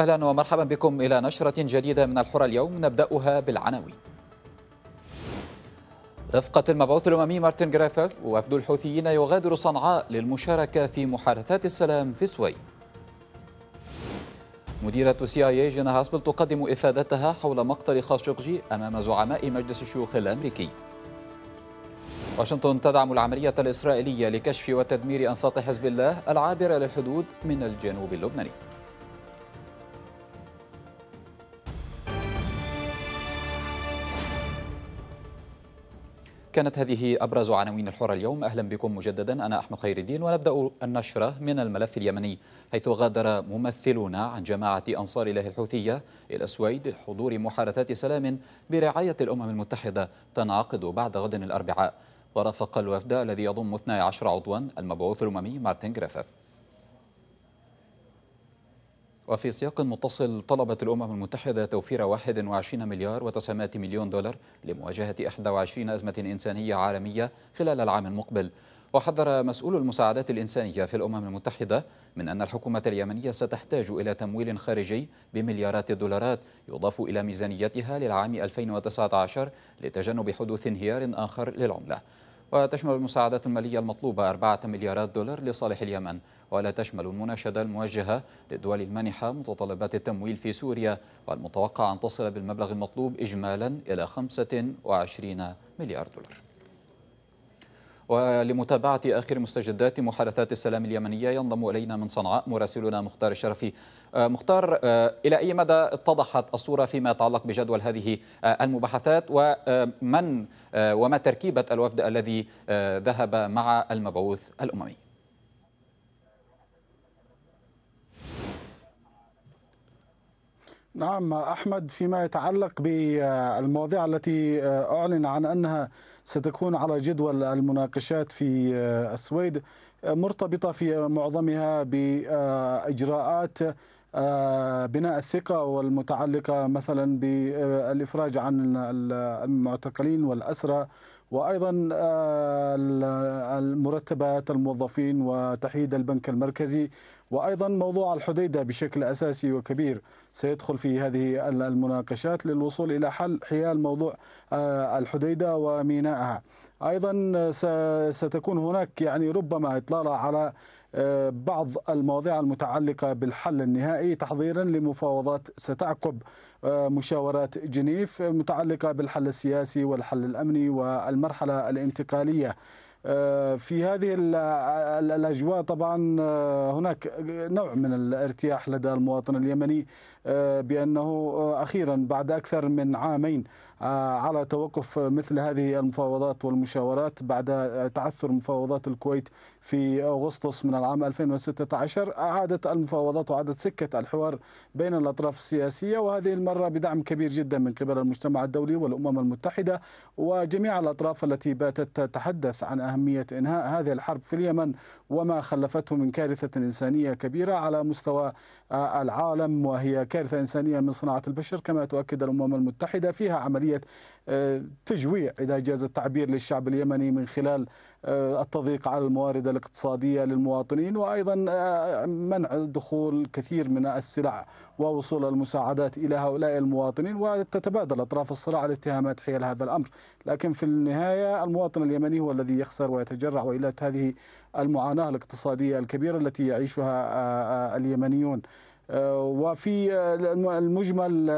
أهلا ومرحبا بكم إلى نشرة جديدة من الحرة اليوم نبدأها بالعناوين رفقة المبعوث الأممي مارتن جريفيث ووفد الحوثيين يغادر صنعاء للمشاركة في محادثات السلام في السويد مديرة سي اي جينا هاسبل تقدم إفادتها حول مقتل خاشقجي أمام زعماء مجلس الشيوخ الأمريكي واشنطن تدعم العملية الإسرائيلية لكشف وتدمير أنفاق حزب الله العابرة للحدود من الجنوب اللبناني كانت هذه أبرز عناوين الحرة اليوم أهلا بكم مجددا أنا أحمد خير الدين ونبدأ النشرة من الملف اليمني حيث غادر ممثلون عن جماعة أنصار الله الحوثية إلى السويد لحضور محادثات سلام برعاية الأمم المتحدة تنعقد بعد غد الأربعاء ورافق الوفد الذي يضم 12 عضوا المبعوث الأممي مارتن جريفيث وفي سياق متصل طلبت الأمم المتحدة توفير 21 مليار و900 مليون دولار لمواجهة 21 أزمة إنسانية عالمية خلال العام المقبل وحذر مسؤول المساعدات الإنسانية في الأمم المتحدة من أن الحكومة اليمنية ستحتاج إلى تمويل خارجي بمليارات الدولارات يضاف إلى ميزانيتها للعام 2019 لتجنب حدوث انهيار آخر للعملة وتشمل المساعدات المالية المطلوبة 4 مليارات دولار لصالح اليمن ولا تشمل المناشدة الموجهة للدول المانحة متطلبات التمويل في سوريا والمتوقع أن تصل بالمبلغ المطلوب إجمالا إلى 25 مليار دولار ولمتابعة آخر مستجدات محادثات السلام اليمنية ينضم إلينا من صنعاء مراسلنا مختار الشرفي آه، مختار آه، إلى أي مدى اتضحت الصورة فيما يتعلق بجدول هذه آه، المباحثات ومن وما تركيبة الوفد الذي ذهب مع المبعوث الأممي نعم أحمد فيما يتعلق بالمواضيع التي أعلن عن أنها ستكون على جدول المناقشات في آه، السويد آه، مرتبطة في معظمها بإجراءات آه، بناء الثقة والمتعلقة مثلا بالإفراج عن المعتقلين والأسرى وأيضا المرتبات الموظفين وتحييد البنك المركزي وأيضا موضوع الحديدة بشكل أساسي وكبير سيدخل في هذه المناقشات للوصول إلى حل حيال موضوع آه، الحديدة ومينائها أيضا ستكون هناك يعني ربما إطلالة على آه، بعض المواضيع المتعلقة بالحل النهائي تحضيرا لمفاوضات ستعقب آه، مشاورات جنيف متعلقة بالحل السياسي والحل الأمني والمرحلة الانتقالية آه، في هذه الاجواء طبعا آه، هناك نوع من الارتياح لدى المواطن اليمني آه، بانه اخيرا بعد اكثر من عامين على توقف مثل هذه المفاوضات والمشاورات بعد تعثر مفاوضات الكويت في أغسطس من العام 2016 أعادت المفاوضات وعادت سكة الحوار بين الأطراف السياسية وهذه المرة بدعم كبير جدا من قبل المجتمع الدولي والأمم المتحدة وجميع الأطراف التي باتت تتحدث عن أهمية إنهاء هذه الحرب في اليمن وما خلفته من كارثة إنسانية كبيرة على مستوى العالم وهي كارثة إنسانية من صناعة البشر كما تؤكد الأمم المتحدة فيها عملية آه، تجويع إذا جاز التعبير للشعب اليمني من خلال آه، التضييق على الموارد الاقتصادية للمواطنين وأيضا آه، منع دخول كثير من السلع ووصول المساعدات إلى هؤلاء المواطنين وتتبادل أطراف الصراع الاتهامات حيال هذا الأمر لكن في النهاية المواطن اليمني هو الذي يخسر ويتجرع وإلى هذه المعاناة الاقتصادية الكبيرة التي يعيشها آه، اليمنيون وفي المجمل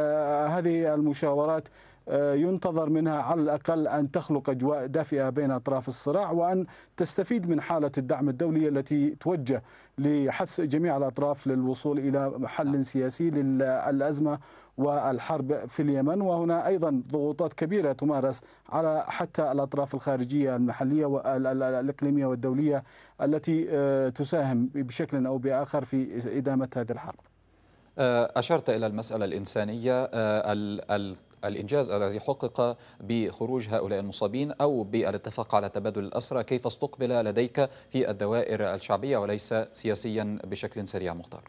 هذه المشاورات آه، ينتظر منها على الاقل ان تخلق اجواء دافئه بين اطراف الصراع وان تستفيد من حاله الدعم الدولي التي توجه لحث جميع الاطراف للوصول الى حل سياسي للازمه والحرب في اليمن وهنا ايضا ضغوطات كبيره تمارس على حتى الاطراف الخارجيه المحليه والاقليميه والدوليه التي آه، تساهم بشكل او باخر في ادامه هذه الحرب. آه، اشرت الى المساله الانسانيه الإنجاز الذي حقق بخروج هؤلاء المصابين أو بالاتفاق على تبادل الأسرى كيف استقبل لديك في الدوائر الشعبية وليس سياسيا بشكل سريع مختار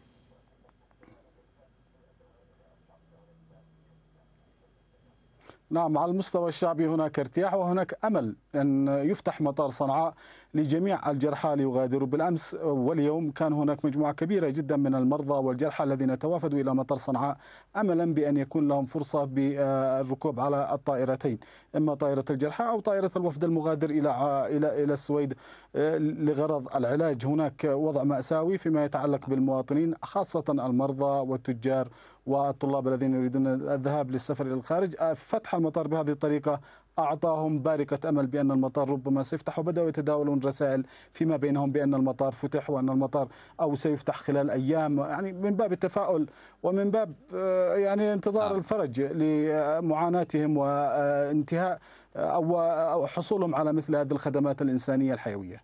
نعم على المستوى الشعبي هناك ارتياح وهناك أمل أن يفتح مطار صنعاء لجميع الجرحى ليغادروا بالأمس واليوم كان هناك مجموعة كبيرة جدا من المرضى والجرحى الذين توافدوا إلى مطار صنعاء أملا بأن يكون لهم فرصة بالركوب على الطائرتين إما طائرة الجرحى أو طائرة الوفد المغادر إلى إلى إلى السويد آه، لغرض العلاج هناك وضع مأساوي فيما يتعلق بالمواطنين خاصة المرضى والتجار والطلاب الذين يريدون الذهاب للسفر إلى الخارج آه، فتح المطار بهذه الطريقة أعطاهم بارقة أمل بأن المطار ربما سيفتح وبدأوا يتداولون رسائل فيما بينهم بأن المطار فتح وأن المطار أو سيفتح خلال أيام يعني من باب التفاؤل ومن باب آه، يعني انتظار آه. الفرج لمعاناتهم وانتهاء أو حصولهم على مثل هذه الخدمات الإنسانية الحيوية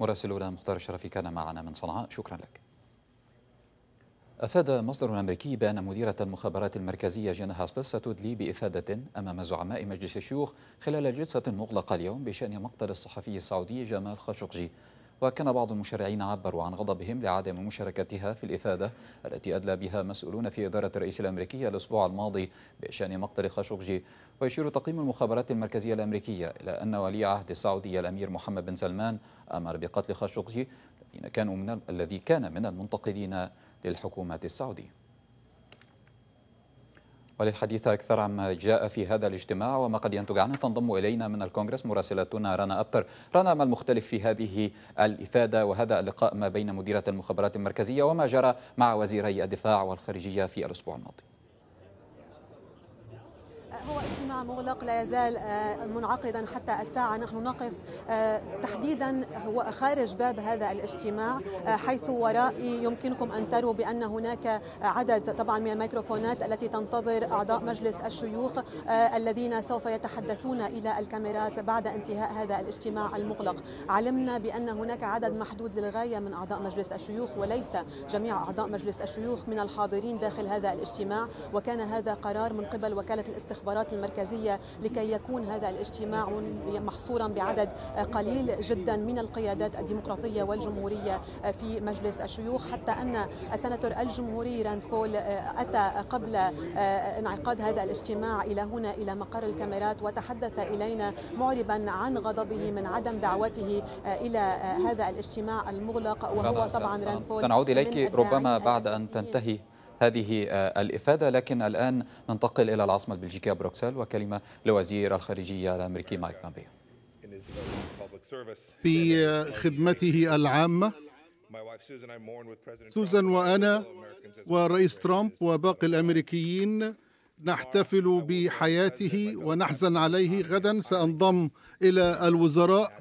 مراسل مختار الشرفي كان معنا من صنعاء شكرا لك أفاد مصدر أمريكي بأن مديرة المخابرات المركزية جينا هاسبس ستدلي بإفادة أمام زعماء مجلس الشيوخ خلال جلسة مغلقة اليوم بشأن مقتل الصحفي السعودي جمال خاشقجي وكان بعض المشرعين عبروا عن غضبهم لعدم مشاركتها في الإفادة التي أدلى بها مسؤولون في إدارة الرئيس الأمريكي الأسبوع الماضي بشأن مقتل خاشقجي ويشير تقييم المخابرات المركزية الأمريكية إلى أن ولي عهد السعودي الأمير محمد بن سلمان أمر بقتل خاشقجي الذين كانوا من الذي كان من المنتقدين للحكومة السعودية وللحديث أكثر عما جاء في هذا الاجتماع وما قد ينتج عنه تنضم إلينا من الكونغرس مراسلتنا رنا أبتر رنا ما المختلف في هذه الإفادة وهذا اللقاء ما بين مديرة المخابرات المركزية وما جرى مع وزيري الدفاع والخارجية في الأسبوع الماضي هو اجتماع مغلق لا يزال آه، منعقدا حتى الساعة نحن نقف آه، تحديدا هو خارج باب هذا الاجتماع آه، حيث ورائي يمكنكم أن تروا بأن هناك عدد طبعا من الميكروفونات التي تنتظر أعضاء مجلس الشيوخ الذين سوف يتحدثون إلى الكاميرات بعد انتهاء هذا الاجتماع المغلق علمنا بأن هناك عدد محدود للغاية من أعضاء مجلس الشيوخ وليس جميع أعضاء مجلس الشيوخ من الحاضرين داخل هذا الاجتماع وكان هذا قرار من قبل وكالة الاستخبارات المخابرات المركزية لكي يكون هذا الاجتماع محصورا بعدد قليل جدا من القيادات الديمقراطية والجمهورية في مجلس الشيوخ حتى أن السناتور الجمهوري راند بول آه، أتى قبل آه، انعقاد هذا الاجتماع إلى هنا إلى مقر الكاميرات وتحدث إلينا معربا عن غضبه من عدم دعوته آه، إلى هذا الاجتماع المغلق وهو طبعا راند بول سنعود إليك ربما بعد أن تنتهي هذه آه، الإفادة لكن الآن ننتقل إلى العاصمة البلجيكية بروكسل وكلمة لوزير الخارجية الأمريكي مايك بامبيو في خدمته العامة سوزان وأنا والرئيس ترامب وباقي الأمريكيين نحتفل بحياته ونحزن عليه غدا سأنضم إلى الوزراء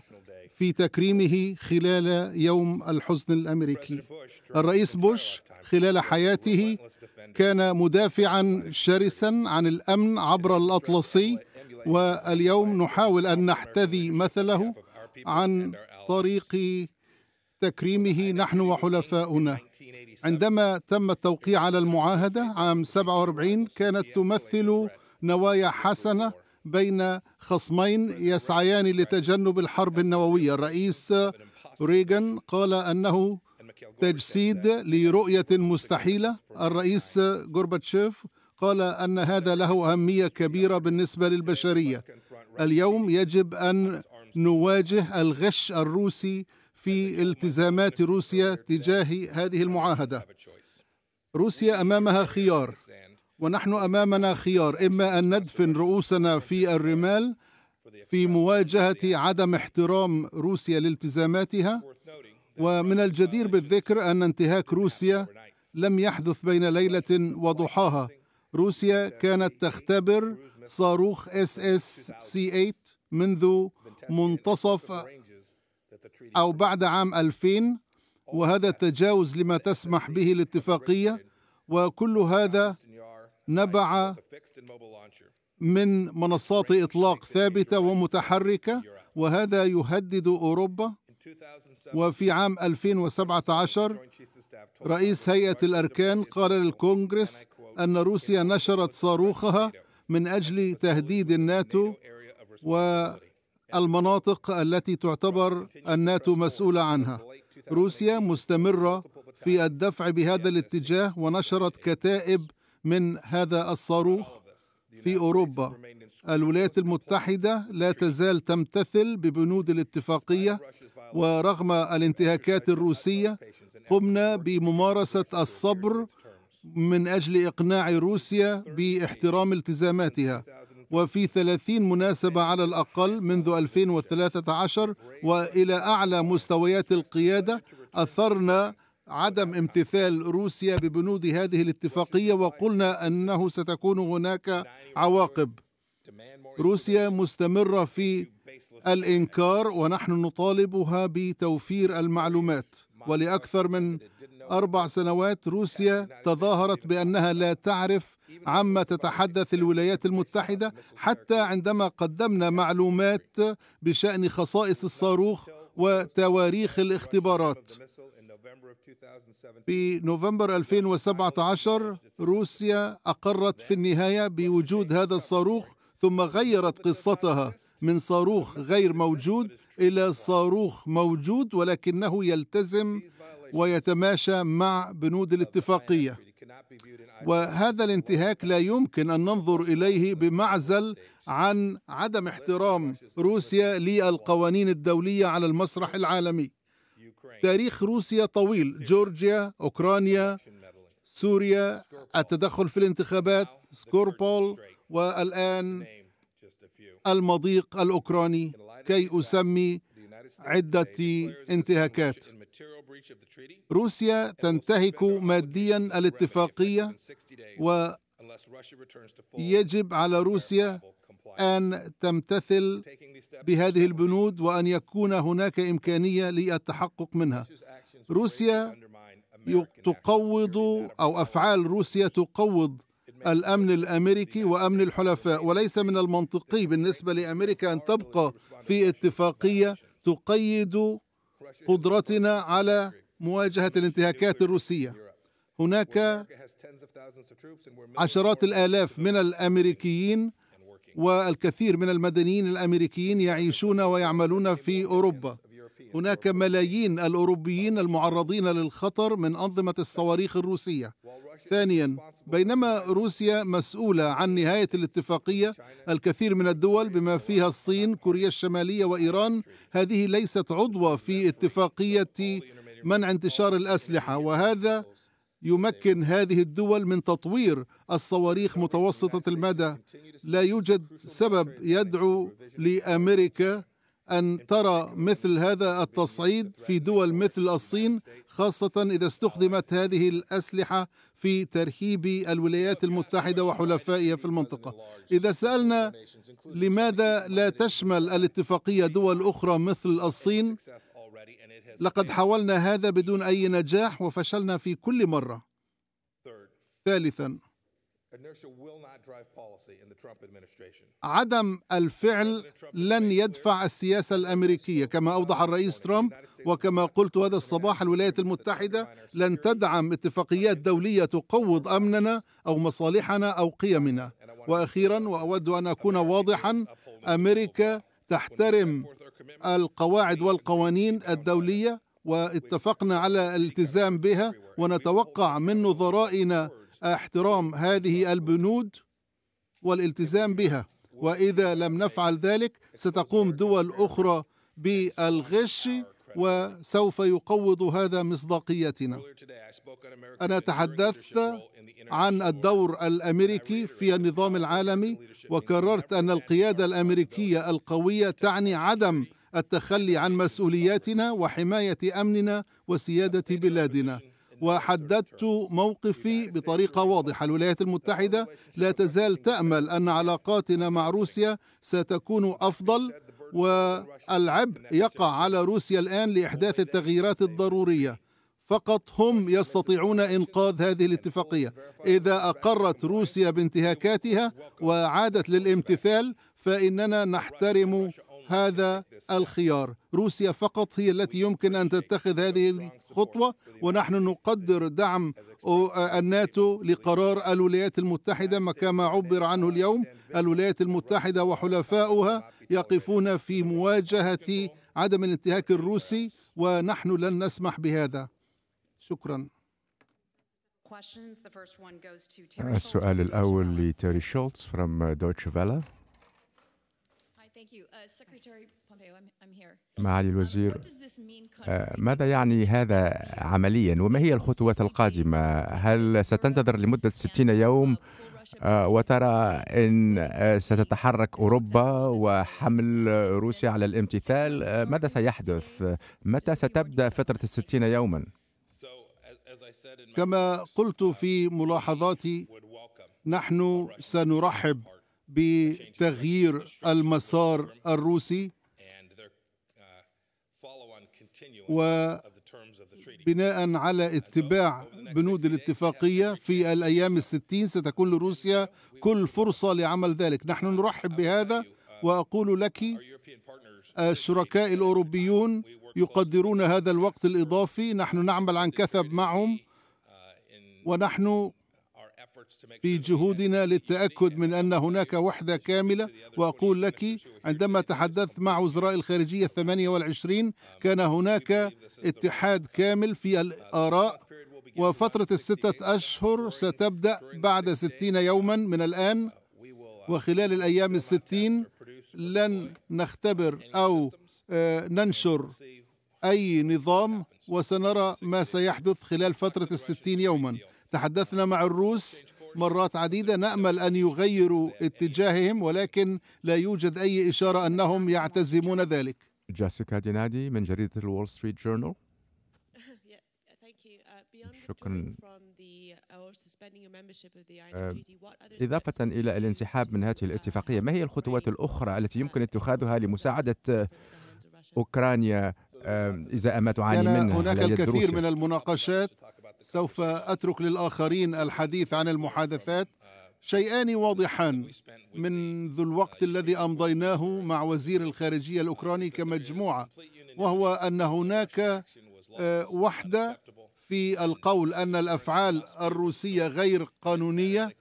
في تكريمه خلال يوم الحزن الامريكي الرئيس بوش خلال حياته كان مدافعا شرسا عن الامن عبر الاطلسي واليوم نحاول ان نحتذي مثله عن طريق تكريمه نحن وحلفاؤنا عندما تم التوقيع على المعاهده عام 47 كانت تمثل نوايا حسنه بين خصمين يسعيان لتجنب الحرب النووية الرئيس ريغان قال أنه تجسيد لرؤية مستحيلة الرئيس غورباتشيف قال أن هذا له أهمية كبيرة بالنسبة للبشرية اليوم يجب أن نواجه الغش الروسي في التزامات روسيا تجاه هذه المعاهدة روسيا أمامها خيار ونحن امامنا خيار اما ان ندفن رؤوسنا في الرمال في مواجهه عدم احترام روسيا لالتزاماتها ومن الجدير بالذكر ان انتهاك روسيا لم يحدث بين ليله وضحاها روسيا كانت تختبر صاروخ اس اس سي 8 منذ منتصف او بعد عام 2000 وهذا تجاوز لما تسمح به الاتفاقيه وكل هذا نبع من منصات اطلاق ثابته ومتحركه وهذا يهدد اوروبا وفي عام 2017 رئيس هيئه الاركان قال للكونغرس ان روسيا نشرت صاروخها من اجل تهديد الناتو والمناطق التي تعتبر الناتو مسؤوله عنها روسيا مستمره في الدفع بهذا الاتجاه ونشرت كتائب من هذا الصاروخ في اوروبا الولايات المتحده لا تزال تمتثل ببنود الاتفاقيه ورغم الانتهاكات الروسيه قمنا بممارسه الصبر من اجل اقناع روسيا باحترام التزاماتها وفي 30 مناسبة على الأقل منذ 2013 وإلى أعلى مستويات القيادة أثرنا عدم امتثال روسيا ببنود هذه الاتفاقيه وقلنا انه ستكون هناك عواقب روسيا مستمره في الانكار ونحن نطالبها بتوفير المعلومات ولاكثر من اربع سنوات روسيا تظاهرت بانها لا تعرف عما تتحدث الولايات المتحده حتى عندما قدمنا معلومات بشان خصائص الصاروخ وتواريخ الاختبارات في نوفمبر 2017 روسيا أقرت في النهاية بوجود هذا الصاروخ ثم غيرت قصتها من صاروخ غير موجود إلى صاروخ موجود ولكنه يلتزم ويتماشى مع بنود الاتفاقية وهذا الانتهاك لا يمكن أن ننظر إليه بمعزل عن عدم احترام روسيا للقوانين الدولية على المسرح العالمي تاريخ روسيا طويل جورجيا أوكرانيا سوريا التدخل في الانتخابات سكوربول والآن المضيق الأوكراني كي أسمي عدة انتهاكات روسيا تنتهك ماديا الاتفاقية ويجب على روسيا أن تمتثل بهذه البنود وأن يكون هناك إمكانية للتحقق منها روسيا تقوض أو أفعال روسيا تقوض الامن الامريكي وامن الحلفاء وليس من المنطقي بالنسبه لامريكا ان تبقى في اتفاقيه تقيد قدرتنا على مواجهه الانتهاكات الروسيه هناك عشرات الالاف من الامريكيين والكثير من المدنيين الامريكيين يعيشون ويعملون في اوروبا هناك ملايين الاوروبيين المعرضين للخطر من انظمه الصواريخ الروسيه ثانيا بينما روسيا مسؤوله عن نهايه الاتفاقيه الكثير من الدول بما فيها الصين كوريا الشماليه وايران هذه ليست عضوه في اتفاقيه منع انتشار الاسلحه وهذا يمكن هذه الدول من تطوير الصواريخ متوسطه المدى لا يوجد سبب يدعو لامريكا ان ترى مثل هذا التصعيد في دول مثل الصين خاصه اذا استخدمت هذه الاسلحه في ترهيب الولايات المتحده وحلفائها في المنطقه اذا سالنا لماذا لا تشمل الاتفاقيه دول اخرى مثل الصين لقد حاولنا هذا بدون أي نجاح وفشلنا في كل مرة. ثالثا عدم الفعل لن يدفع السياسة الأمريكية كما أوضح الرئيس ترامب وكما قلت هذا الصباح الولايات المتحدة لن تدعم اتفاقيات دولية تقوض أمننا أو مصالحنا أو قيمنا وأخيرا وأود أن أكون واضحا أمريكا تحترم القواعد والقوانين الدوليه واتفقنا على الالتزام بها ونتوقع من نظرائنا احترام هذه البنود والالتزام بها واذا لم نفعل ذلك ستقوم دول اخرى بالغش وسوف يقوض هذا مصداقيتنا انا تحدثت عن الدور الامريكي في النظام العالمي وكررت ان القياده الامريكيه القويه تعني عدم التخلي عن مسؤولياتنا وحمايه امننا وسياده بلادنا وحددت موقفي بطريقة واضحة الولايات المتحدة لا تزال تأمل أن علاقاتنا مع روسيا ستكون أفضل والعبء يقع على روسيا الآن لإحداث التغييرات الضرورية فقط هم يستطيعون إنقاذ هذه الاتفاقية إذا أقرت روسيا بانتهاكاتها وعادت للامتثال فإننا نحترم هذا الخيار روسيا فقط هي التي يمكن أن تتخذ هذه الخطوة ونحن نقدر دعم الناتو لقرار الولايات المتحدة كما عبر عنه اليوم الولايات المتحدة وحلفاؤها يقفون في مواجهة عدم الانتهاك الروسي ونحن لن نسمح بهذا شكرا السؤال uh, الأول لتيري شولتز from دويتش uh, فيلا uh, معالي um, الوزير ماذا يعني هذا عمليا وما هي الخطوات القادمة هل ستنتظر لمدة 60 يوم آه، وترى ان آه، ستتحرك اوروبا وحمل روسيا على الامتثال آه، ماذا سيحدث متى ستبدا فتره الستين يوما كما قلت في ملاحظاتي نحن سنرحب بتغيير المسار الروسي وبناء على اتباع بنود الاتفاقية في الأيام الستين ستكون لروسيا كل فرصة لعمل ذلك نحن نرحب بهذا وأقول لك الشركاء الأوروبيون يقدرون هذا الوقت الإضافي نحن نعمل عن كثب معهم ونحن في جهودنا للتأكد من أن هناك وحدة كاملة وأقول لك عندما تحدثت مع وزراء الخارجية الثمانية والعشرين كان هناك اتحاد كامل في الآراء وفترة الستة أشهر ستبدأ بعد ستين يوما من الآن uh, وخلال الأيام الستين لن نختبر أو آه، ننشر أي نظام وسنرى ما سيحدث خلال فترة الستين يوما تحدثنا مع الروس مرات عديدة نأمل أن يغيروا اتجاههم ولكن لا يوجد أي إشارة أنهم يعتزمون ذلك جاسيكا دينادي من جريدة الول ستريت جورنال شكرا إضافة إلى الانسحاب من هذه الاتفاقية ما هي الخطوات الأخرى التي يمكن اتخاذها لمساعدة أوكرانيا إذا ما تعاني منها هناك الكثير روسيا. من المناقشات سوف أترك للآخرين الحديث عن المحادثات شيئان واضحان منذ الوقت الذي أمضيناه مع وزير الخارجية الأوكراني كمجموعة وهو أن هناك آه، وحدة في القول ان الافعال الروسيه غير قانونيه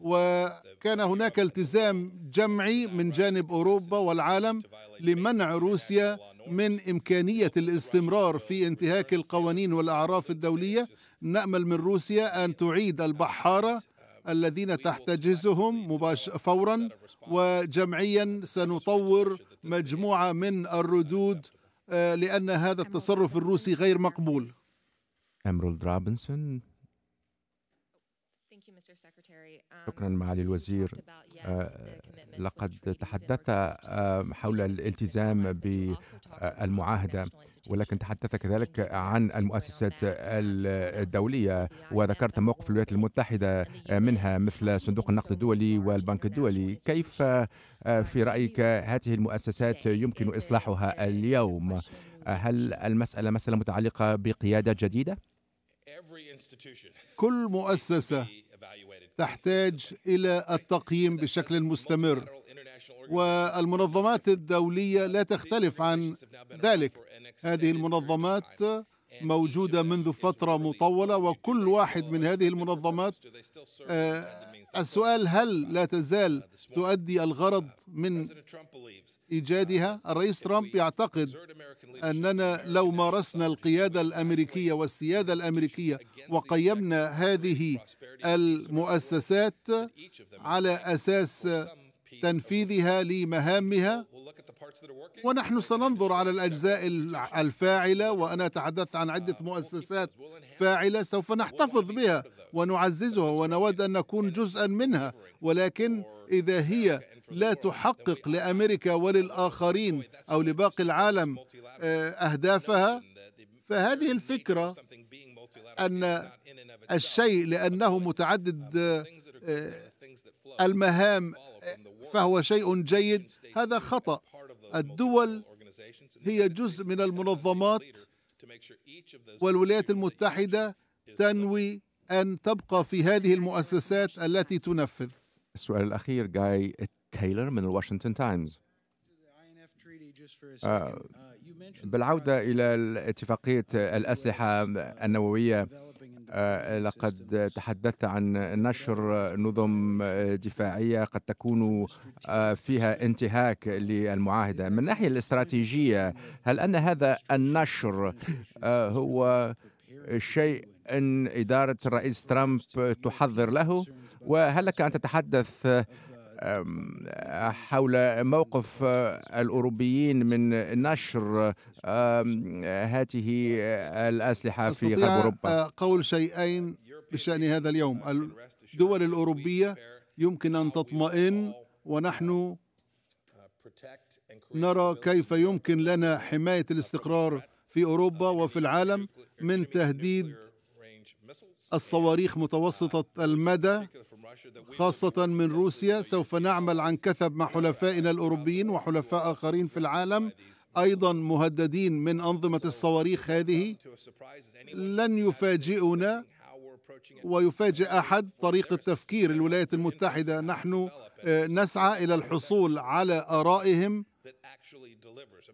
وكان هناك التزام جمعي من جانب اوروبا والعالم لمنع روسيا من امكانيه الاستمرار في انتهاك القوانين والاعراف الدوليه نامل من روسيا ان تعيد البحاره الذين تحتجزهم فورا وجمعيا سنطور مجموعه من الردود آه، لان هذا التصرف الروسي غير مقبول أمرولد رابنسون um, شكرا معالي الوزير آه، لقد تحدثت آه، حول الالتزام بالمعاهده آه، ولكن تحدث كذلك عن المؤسسات الدوليه وذكرت موقف الولايات المتحده منها مثل صندوق النقد الدولي والبنك الدولي كيف في رايك هذه المؤسسات يمكن اصلاحها اليوم هل المساله مساله متعلقه بقياده جديده كل مؤسسة تحتاج إلى التقييم بشكل مستمر والمنظمات الدولية لا تختلف عن ذلك هذه المنظمات موجودة منذ فترة مطولة وكل واحد من هذه المنظمات السؤال هل لا تزال تؤدي الغرض من ايجادها الرئيس ترامب يعتقد اننا لو مارسنا القياده الامريكيه والسياده الامريكيه وقيمنا هذه المؤسسات على اساس تنفيذها لمهامها ونحن سننظر على الأجزاء الفاعلة وأنا تحدثت عن عدة مؤسسات فاعلة سوف نحتفظ بها ونعززها ونود ان نكون جزءا منها ولكن اذا هي لا تحقق لامريكا وللاخرين او لباقي العالم آه، اهدافها فهذه الفكره ان الشيء لانه متعدد آه، المهام فهو شيء جيد هذا خطا الدول هي جزء من المنظمات والولايات المتحده تنوي أن تبقى في هذه المؤسسات التي تنفذ السؤال الأخير جاي تايلر من الواشنطن آه، تايمز بالعودة إلى اتفاقية الأسلحة النووية آه، لقد تحدثت عن نشر نظم دفاعية قد تكون آه، فيها انتهاك للمعاهدة من الناحية الاستراتيجية هل أن هذا النشر هو شيء أن إدارة الرئيس ترامب تحضر له وهل لك أن تتحدث حول موقف آه، الأوروبيين من نشر هذه آه، الأسلحة في غرب أوروبا آه، قول شيئين بشأن هذا اليوم الدول الأوروبية يمكن أن تطمئن ونحن نرى كيف يمكن لنا حماية الاستقرار في أوروبا وفي العالم من تهديد الصواريخ متوسطة المدى خاصة من روسيا سوف نعمل عن كثب مع حلفائنا الأوروبيين وحلفاء آخرين في العالم أيضا مهددين من أنظمة الصواريخ هذه لن يفاجئنا ويفاجئ أحد طريقة تفكير الولايات المتحدة نحن آه، نسعى إلى الحصول على آرائهم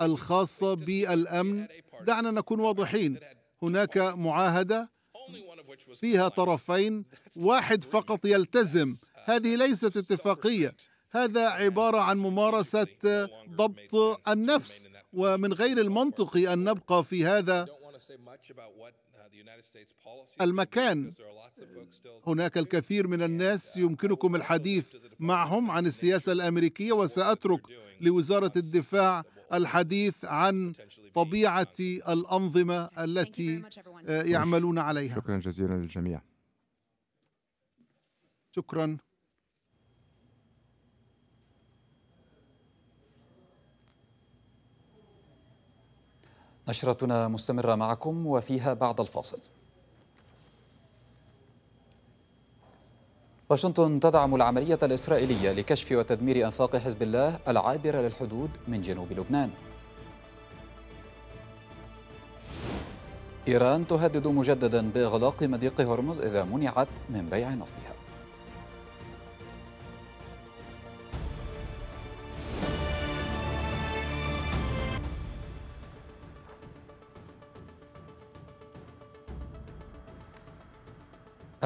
الخاصة بالأمن دعنا نكون واضحين هناك معاهدة فيها طرفين واحد فقط يلتزم uh, هذه ليست اتفاقيه هذا عباره عن ممارسه ضبط النفس ومن غير المنطقي ان نبقى في هذا uh, المكان هناك الكثير من الناس uh, يمكنكم الحديث معهم عن السياسه الامريكيه وساترك لوزاره الدفاع الحديث عن طبيعة الأنظمة التي آه، يعملون عليها شكرا جزيلا للجميع شكرا نشرتنا مستمرة معكم وفيها بعد الفاصل واشنطن تدعم العملية الإسرائيلية لكشف وتدمير أنفاق حزب الله العابرة للحدود من جنوب لبنان إيران تهدد مجددا بإغلاق مضيق هرمز إذا منعت من بيع نفطها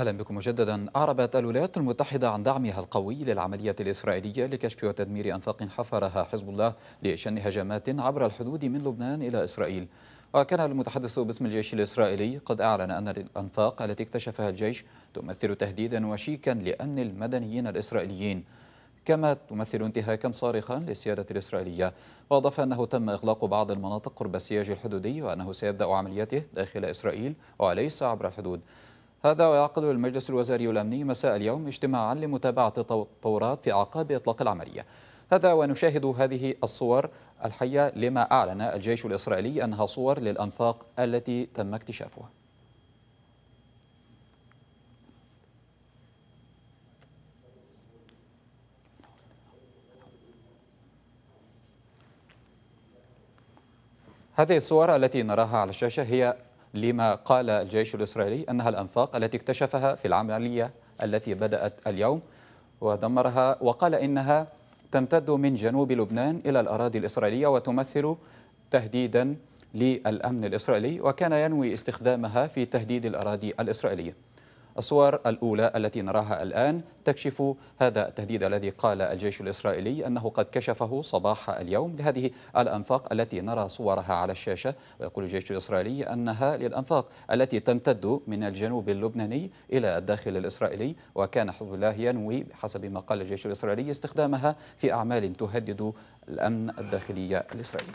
أهلا بكم مجددا أعربت الولايات المتحدة عن دعمها القوي للعملية الإسرائيلية لكشف وتدمير أنفاق حفرها حزب الله لشن هجمات عبر الحدود من لبنان إلى إسرائيل وكان المتحدث باسم الجيش الإسرائيلي قد أعلن أن الأنفاق التي اكتشفها الجيش تمثل تهديدا وشيكا لأمن المدنيين الإسرائيليين كما تمثل انتهاكا صارخا للسيادة الإسرائيلية وأضاف أنه تم إغلاق بعض المناطق قرب السياج الحدودي وأنه سيبدأ عملياته داخل إسرائيل وليس عبر الحدود هذا ويعقد المجلس الوزاري الأمني مساء اليوم اجتماعا لمتابعة التطورات في أعقاب إطلاق العملية هذا ونشاهد هذه الصور الحية لما أعلن الجيش الإسرائيلي أنها صور للأنفاق التي تم اكتشافها هذه الصور التي نراها على الشاشة هي لما قال الجيش الإسرائيلي أنها الأنفاق التي اكتشفها في العملية التي بدأت اليوم ودمرها وقال إنها تمتد من جنوب لبنان إلى الأراضي الإسرائيلية وتمثل تهديدا للأمن الإسرائيلي وكان ينوي استخدامها في تهديد الأراضي الإسرائيلية الصور الأولى التي نراها الآن تكشف هذا التهديد الذي قال الجيش الإسرائيلي أنه قد كشفه صباح اليوم لهذه الأنفاق التي نرى صورها على الشاشة ويقول الجيش الإسرائيلي أنها للأنفاق التي تمتد من الجنوب اللبناني إلى الداخل الإسرائيلي وكان حزب الله ينوي حسب ما قال الجيش الإسرائيلي استخدامها في أعمال تهدد الأمن الداخلي الإسرائيلي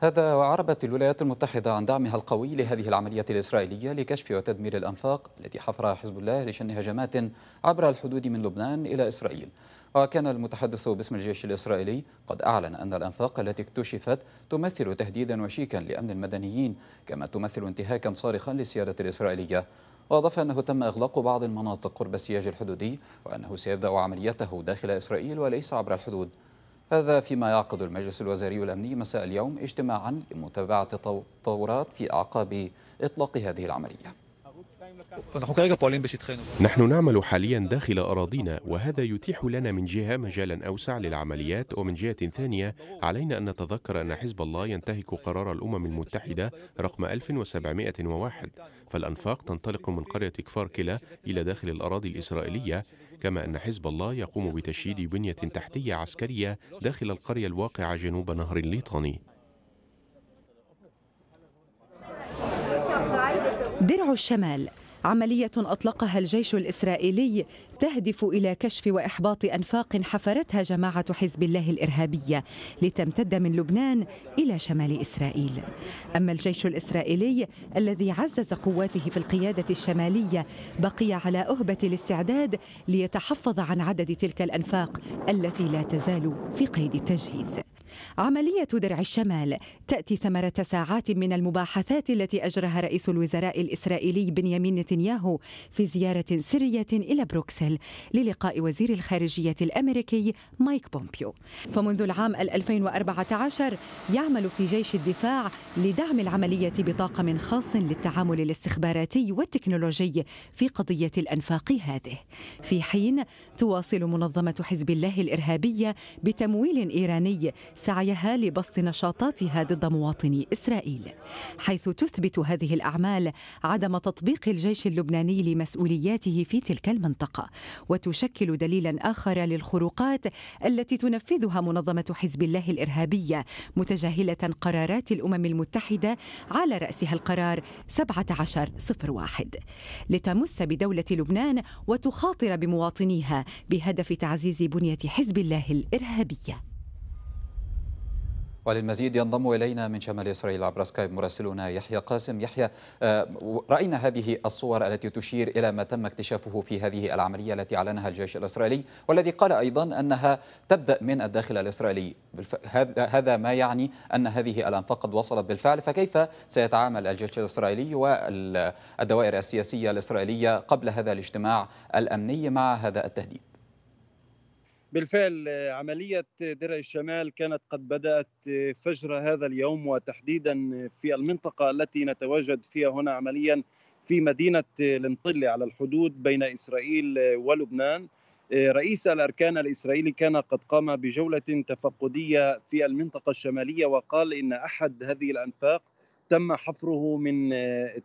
هذا وعربت الولايات المتحدة عن دعمها القوي لهذه العملية الإسرائيلية لكشف وتدمير الأنفاق التي حفرها حزب الله لشن هجمات عبر الحدود من لبنان إلى إسرائيل وكان المتحدث باسم الجيش الإسرائيلي قد أعلن أن الأنفاق التي اكتشفت تمثل تهديدا وشيكا لأمن المدنيين كما تمثل انتهاكا صارخا للسيادة الإسرائيلية وأضاف أنه تم إغلاق بعض المناطق قرب السياج الحدودي وأنه سيبدأ عمليته داخل إسرائيل وليس عبر الحدود هذا فيما يعقد المجلس الوزاري الأمني مساء اليوم اجتماعا لمتابعة التطورات في أعقاب إطلاق هذه العملية نحن نعمل حاليا داخل أراضينا وهذا يتيح لنا من جهة مجالا أوسع للعمليات ومن جهة ثانية علينا أن نتذكر أن حزب الله ينتهك قرار الأمم المتحدة رقم 1701 فالأنفاق تنطلق من قرية كفار كلا إلى داخل الأراضي الإسرائيلية كما أن حزب الله يقوم بتشييد بنية تحتية عسكرية داخل القرية الواقعة جنوب نهر الليطاني درع الشمال عملية أطلقها الجيش الإسرائيلي تهدف إلى كشف وإحباط أنفاق حفرتها جماعة حزب الله الإرهابية لتمتد من لبنان إلى شمال إسرائيل أما الجيش الإسرائيلي الذي عزز قواته في القيادة الشمالية بقي على أهبة الاستعداد ليتحفظ عن عدد تلك الأنفاق التي لا تزال في قيد التجهيز عملية درع الشمال تأتي ثمرة ساعات من المباحثات التي أجراها رئيس الوزراء الإسرائيلي بنيامين نتنياهو في زيارة سرية إلى بروكسل للقاء وزير الخارجية الأمريكي مايك بومبيو فمنذ العام 2014 يعمل في جيش الدفاع لدعم العملية بطاقم خاص للتعامل الاستخباراتي والتكنولوجي في قضية الأنفاق هذه في حين تواصل منظمة حزب الله الإرهابية بتمويل إيراني سعيها لبسط نشاطاتها ضد مواطني إسرائيل حيث تثبت هذه الأعمال عدم تطبيق الجيش اللبناني لمسؤولياته في تلك المنطقة وتشكل دليلا آخر للخروقات التي تنفذها منظمة حزب الله الإرهابية متجاهلة قرارات الأمم المتحدة على رأسها القرار 1701 لتمس بدولة لبنان وتخاطر بمواطنيها بهدف تعزيز بنية حزب الله الإرهابية وللمزيد ينضم إلينا من شمال إسرائيل عبر سكايب مراسلنا يحيى قاسم يحيى آه، رأينا هذه الصور التي تشير إلى ما تم اكتشافه في هذه العملية التي أعلنها الجيش الإسرائيلي والذي قال أيضا أنها تبدأ من الداخل الإسرائيلي هذا ما يعني أن هذه الأنفاق قد وصلت بالفعل فكيف سيتعامل الجيش الإسرائيلي والدوائر السياسية الإسرائيلية قبل هذا الاجتماع الأمني مع هذا التهديد بالفعل عملية درع الشمال كانت قد بدأت فجر هذا اليوم وتحديدا في المنطقة التي نتواجد فيها هنا عمليا في مدينة المطلة على الحدود بين إسرائيل ولبنان رئيس الأركان الإسرائيلي كان قد قام بجولة تفقدية في المنطقة الشمالية وقال إن أحد هذه الأنفاق تم حفره من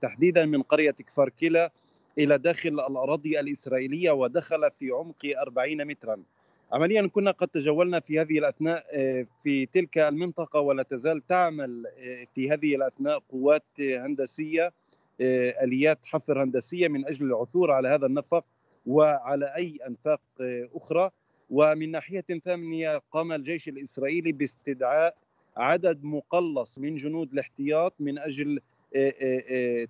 تحديدا من قرية كفاركيلا إلى داخل الأراضي الإسرائيلية ودخل في عمق 40 متراً عمليا كنا قد تجولنا في هذه الاثناء آه، في تلك المنطقه ولا تزال تعمل آه، في هذه الاثناء قوات هندسيه آه، اليات حفر هندسيه من اجل العثور على هذا النفق وعلى اي انفاق اخرى ومن ناحيه ثانيه قام الجيش الاسرائيلي باستدعاء عدد مقلص من جنود الاحتياط من اجل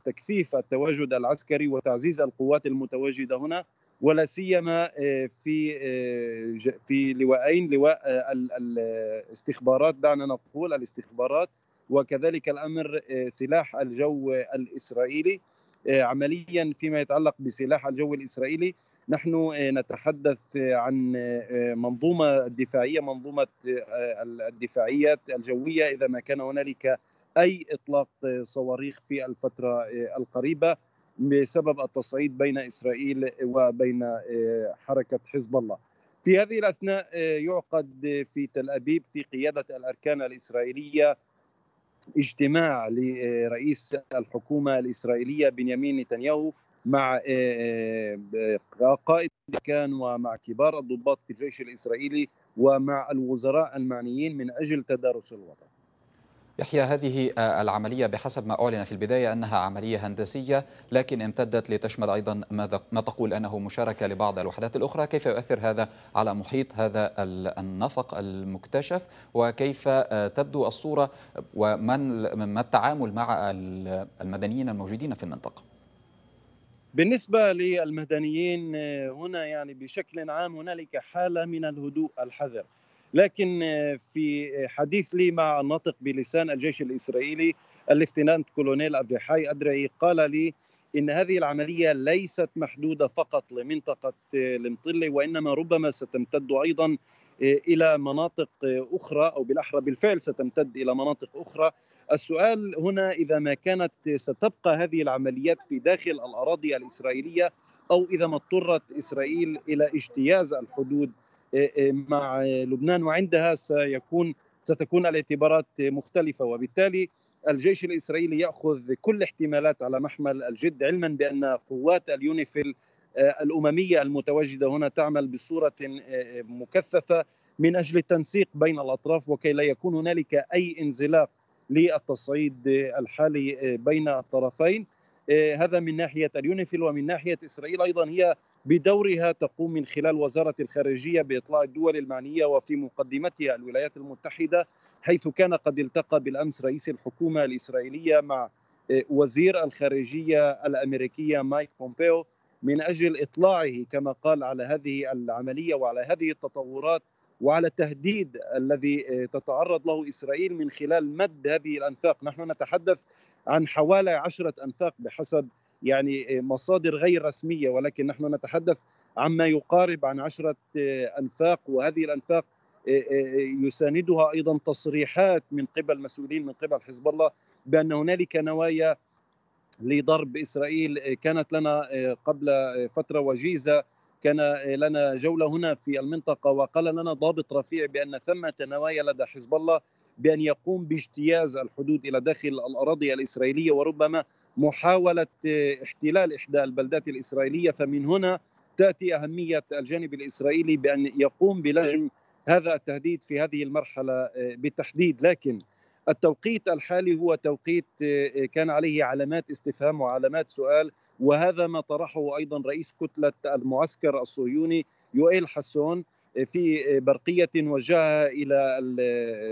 تكثيف التواجد العسكري وتعزيز القوات المتواجده هنا ولا سيما آه، في آه، في لواءين لواء آه، الاستخبارات دعنا نقول الاستخبارات وكذلك الامر سلاح الجو الاسرائيلي عمليا فيما يتعلق بسلاح الجو الاسرائيلي نحن نتحدث عن منظومه دفاعيه منظومه الدفاعيات الجويه اذا ما كان هنالك اي اطلاق صواريخ في الفتره القريبه بسبب التصعيد بين اسرائيل وبين آه، حركه حزب الله. في هذه الاثناء آه، يعقد في تل ابيب في قياده الاركان الاسرائيليه اجتماع لرئيس الحكومه الاسرائيليه بنيامين نتنياهو مع آه، قائد الاركان ومع كبار الضباط في الجيش الاسرائيلي ومع الوزراء المعنيين من اجل تدارس الوضع. يحيى هذه آه، العملية بحسب ما أعلن في البداية أنها عملية هندسية لكن امتدت لتشمل أيضا ما تقول أنه مشاركة لبعض الوحدات الأخرى كيف يؤثر هذا على محيط هذا النفق المكتشف وكيف آه، تبدو الصورة ومن ما التعامل مع المدنيين الموجودين في المنطقة بالنسبة للمدنيين آه، هنا يعني بشكل عام هنالك حالة من الهدوء الحذر لكن آه، في حديث لي مع الناطق بلسان الجيش الإسرائيلي الليفتنانت كولونيل عبد الحي أدرعي قال لي إن هذه العملية ليست محدودة فقط لمنطقة المطلة آه، وإنما ربما ستمتد أيضا آه، إلى مناطق أخرى أو بالأحرى بالفعل ستمتد إلى مناطق أخرى السؤال هنا إذا ما كانت ستبقى هذه العمليات في داخل الأراضي الإسرائيلية أو إذا ما اضطرت إسرائيل إلى اجتياز الحدود إيه، إيه، مع لبنان وعندها سيكون ستكون الاعتبارات مختلفة وبالتالي الجيش الإسرائيلي يأخذ كل احتمالات على محمل الجد علما بأن قوات اليونيفيل آه، الأممية المتواجدة هنا تعمل بصورة آه، مكثفة من أجل التنسيق بين الأطراف وكي لا يكون هنالك أي انزلاق للتصعيد الحالي آه، بين الطرفين إيه، هذا من ناحيه اليونيفيل ومن ناحيه اسرائيل ايضا هي بدورها تقوم من خلال وزاره الخارجيه باطلاع الدول المعنيه وفي مقدمتها الولايات المتحده حيث كان قد التقى بالامس رئيس الحكومه الاسرائيليه مع إيه، وزير الخارجيه الامريكيه مايك بومبيو من اجل اطلاعه كما قال على هذه العمليه وعلى هذه التطورات وعلى التهديد الذي إيه، تتعرض له اسرائيل من خلال مد هذه الانفاق، نحن نتحدث عن حوالي عشرة أنفاق بحسب يعني مصادر غير رسمية ولكن نحن نتحدث عما يقارب عن عشرة أنفاق وهذه الأنفاق يساندها أيضا تصريحات من قبل مسؤولين من قبل حزب الله بأن هنالك نوايا لضرب إسرائيل كانت لنا قبل فترة وجيزة كان لنا جوله هنا في المنطقه وقال لنا ضابط رفيع بان ثمه نوايا لدى حزب الله بان يقوم باجتياز الحدود الى داخل الاراضي الاسرائيليه وربما محاوله احتلال احدى البلدات الاسرائيليه فمن هنا تاتي اهميه الجانب الاسرائيلي بان يقوم بلجم إيه. هذا التهديد في هذه المرحله آه، بالتحديد لكن التوقيت الحالي هو توقيت آه، آه، كان عليه علامات استفهام وعلامات سؤال وهذا ما طرحه ايضا رئيس كتله المعسكر الصهيوني يوئيل حسون في برقيه وجهها الى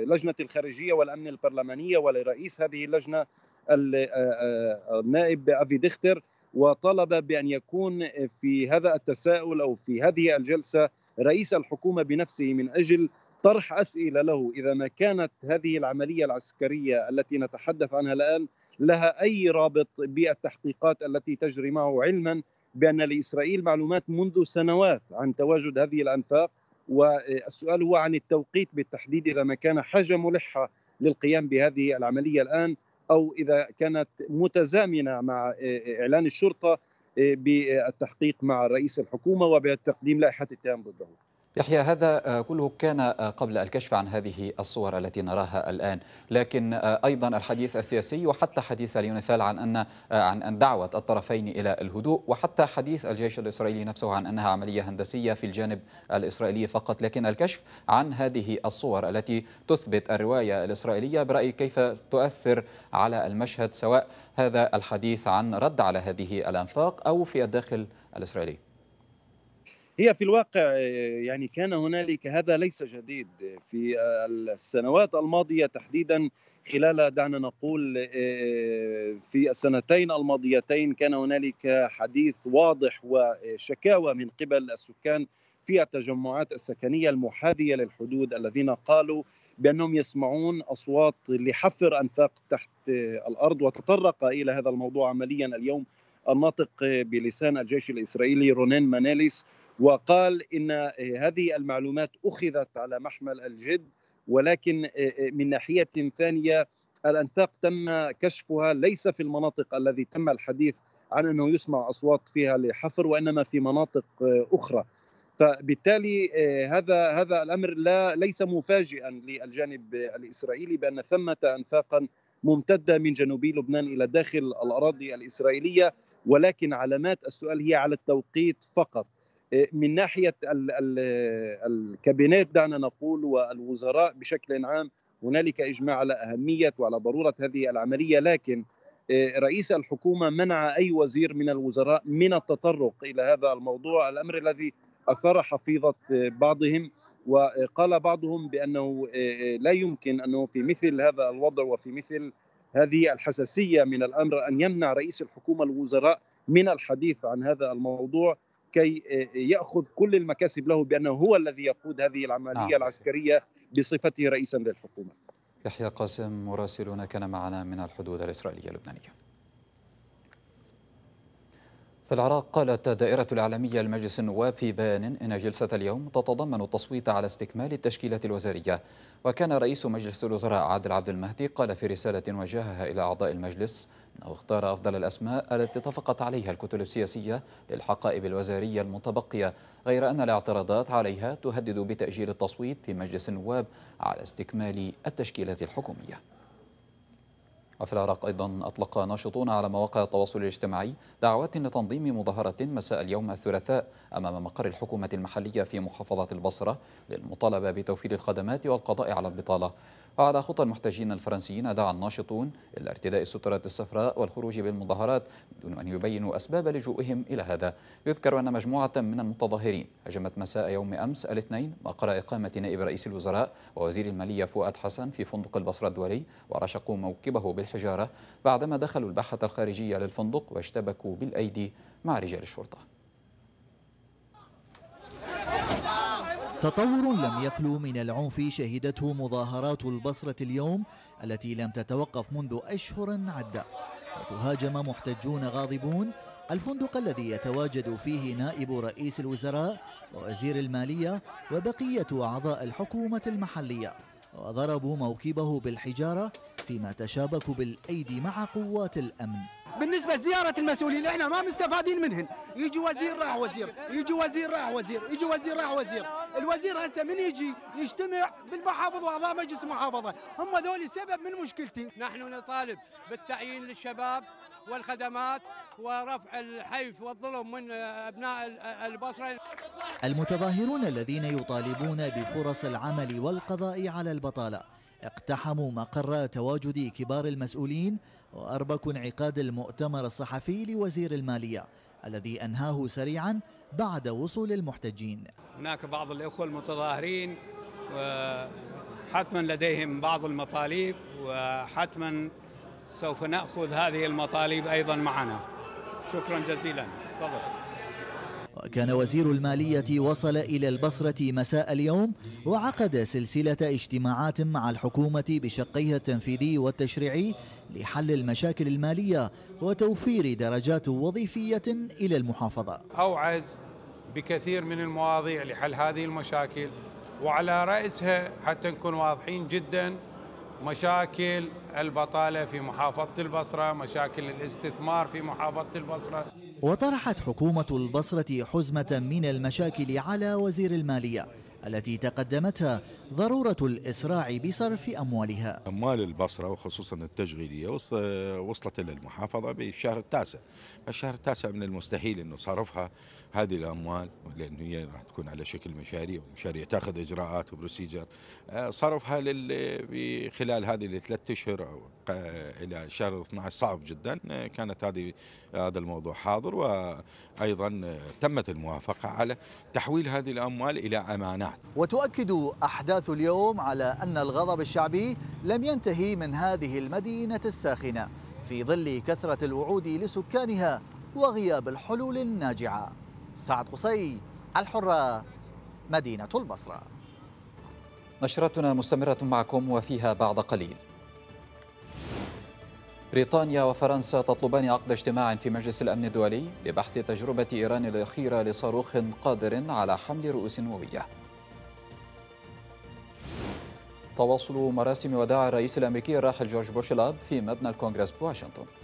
اللجنه الخارجيه والامن البرلمانيه ولرئيس هذه اللجنه النائب افي دختر وطلب بان يكون في هذا التساؤل او في هذه الجلسه رئيس الحكومه بنفسه من اجل طرح اسئله له اذا ما كانت هذه العمليه العسكريه التي نتحدث عنها الان لها أي رابط بالتحقيقات التي تجري معه علما بأن لإسرائيل معلومات منذ سنوات عن تواجد هذه الأنفاق والسؤال هو عن التوقيت بالتحديد إذا ما كان حاجة ملحة للقيام بهذه العملية الآن أو إذا كانت متزامنة مع إعلان الشرطة بالتحقيق مع رئيس الحكومة وبتقديم لائحة اتهام ضده يحيى هذا آه، كله كان آه، قبل الكشف عن هذه الصور التي نراها الآن لكن آه، أيضا الحديث السياسي وحتى حديث اليونيفال عن أن عن أن دعوة الطرفين إلى الهدوء وحتى حديث الجيش الإسرائيلي نفسه عن أنها عملية هندسية في الجانب الإسرائيلي فقط لكن الكشف عن هذه الصور التي تثبت الرواية الإسرائيلية برأي كيف تؤثر على المشهد سواء هذا الحديث عن رد على هذه الأنفاق أو في الداخل الإسرائيلي هي في الواقع آه، يعني كان هنالك هذا ليس جديد آه، في آه، السنوات الماضيه تحديدا خلال دعنا نقول في السنتين الماضيتين كان هنالك حديث واضح وشكاوى من قبل السكان في التجمعات السكنيه المحاذيه للحدود الذين قالوا بانهم يسمعون اصوات لحفر انفاق تحت الارض وتطرق الى هذا الموضوع عمليا اليوم الناطق بلسان الجيش الاسرائيلي رونين ماناليس وقال ان آه، هذه المعلومات اخذت على محمل الجد ولكن آه، آه، من ناحيه ثانيه الانفاق تم كشفها ليس في المناطق الذي تم الحديث عن انه يسمع اصوات فيها لحفر وانما في مناطق اخرى فبالتالي هذا هذا الامر لا ليس مفاجئا للجانب الاسرائيلي بان ثمه انفاقا ممتده من جنوبي لبنان الى داخل الاراضي الاسرائيليه ولكن علامات السؤال هي على التوقيت فقط من ناحيه الكابينات دعنا نقول والوزراء بشكل عام هنالك اجماع على اهميه وعلى ضروره هذه العمليه لكن آه، رئيس الحكومه منع اي وزير من الوزراء من التطرق الى هذا الموضوع الامر الذي اثار حفيظه آه، بعضهم وقال بعضهم بانه آه، لا يمكن انه في مثل هذا الوضع وفي مثل هذه الحساسيه من الامر ان يمنع رئيس الحكومه الوزراء من الحديث عن هذا الموضوع كي آه، ياخذ كل المكاسب له بانه هو الذي يقود هذه العمليه نعم. العسكريه بصفته رئيسا للحكومه. يحيى قاسم مراسلنا كان معنا من الحدود الاسرائيليه اللبنانيه. في العراق قالت دائرة الإعلامية لمجلس النواب في بيان إن جلسة اليوم تتضمن التصويت على استكمال التشكيلة الوزارية وكان رئيس مجلس الوزراء عادل عبد المهدي قال في رسالة وجهها إلى أعضاء المجلس أنه اختار أفضل الأسماء التي اتفقت عليها الكتل السياسية للحقائب الوزارية المتبقية غير أن الاعتراضات عليها تهدد بتأجيل التصويت في مجلس النواب على استكمال التشكيلة الحكومية وفي العراق أيضا أطلق ناشطون على مواقع التواصل الاجتماعي دعوات لتنظيم مظاهرة مساء اليوم الثلاثاء أمام مقر الحكومة المحلية في محافظة البصرة للمطالبة بتوفير الخدمات والقضاء على البطالة وعلى خطى المحتجين الفرنسيين دعا الناشطون إلى ارتداء السترات الصفراء والخروج بالمظاهرات دون أن يبينوا أسباب لجوئهم إلى هذا يذكر أن مجموعة من المتظاهرين هجمت مساء يوم أمس الاثنين مقر إقامة نائب رئيس الوزراء ووزير المالية فؤاد حسن في فندق البصرة الدولي ورشقوا موكبه بالحجارة بعدما دخلوا الباحة الخارجية للفندق واشتبكوا بالأيدي مع رجال الشرطة تطور لم يخلو من العنف شهدته مظاهرات البصرة اليوم التي لم تتوقف منذ أشهر عدة حيث هاجم محتجون غاضبون الفندق الذي يتواجد فيه نائب رئيس الوزراء ووزير المالية وبقية أعضاء الحكومة المحلية وضربوا موكبه بالحجارة فيما تشابكوا بالأيدي مع قوات الأمن بالنسبه لزياره المسؤولين احنا ما مستفادين منهن يجي وزير راح وزير يجي وزير راح وزير يجي وزير راح وزير الوزير هسه من يجي يجتمع بالمحافظ واعضاء مجلس المحافظه هم ذول السبب من مشكلتي نحن نطالب بالتعيين للشباب والخدمات ورفع الحيف والظلم من ابناء البصره المتظاهرون الذين يطالبون بفرص العمل والقضاء على البطاله اقتحموا مقر تواجد كبار المسؤولين وأربكوا انعقاد المؤتمر الصحفي لوزير المالية الذي أنهاه سريعا بعد وصول المحتجين هناك بعض الإخوة المتظاهرين حتما لديهم بعض المطالب وحتما سوف نأخذ هذه المطالب أيضا معنا شكرا جزيلا تفضل وكان وزير المالية وصل إلى البصرة مساء اليوم وعقد سلسلة اجتماعات مع الحكومة بشقيها التنفيذي والتشريعي لحل المشاكل المالية وتوفير درجات وظيفية إلى المحافظة أوعز بكثير من المواضيع لحل هذه المشاكل وعلى رأسها حتى نكون واضحين جدا مشاكل البطالة في محافظة البصرة مشاكل الاستثمار في محافظة البصرة وطرحت حكومة البصرة حزمة من المشاكل على وزير المالية التي تقدمتها ضرورة الإسراع بصرف أموالها أموال البصرة وخصوصا التشغيلية وصلت إلى المحافظة بالشهر التاسع الشهر التاسع من المستحيل أن صرفها هذه الأموال لأن هي راح تكون على شكل مشاريع ومشاريع تأخذ إجراءات وبروسيجر آه، صرفها لل... خلال هذه الثلاث أشهر أو إلى شهر 12 صعب جدا كانت هذه هذا الموضوع حاضر وأيضا تمت الموافقة على تحويل هذه الأموال إلى أمانات وتؤكد أحداث الأبحاث اليوم على أن الغضب الشعبي لم ينتهي من هذه المدينة الساخنة في ظل كثرة الوعود لسكانها وغياب الحلول الناجعة سعد قصي الحرة مدينة البصرة نشرتنا مستمرة معكم وفيها بعد قليل بريطانيا وفرنسا تطلبان عقد اجتماع في مجلس الأمن الدولي لبحث تجربة إيران الأخيرة لصاروخ قادر على حمل رؤوس نووية تواصل مراسم وداع الرئيس الأمريكي الراحل جورج بوشلاب في مبنى الكونغرس بواشنطن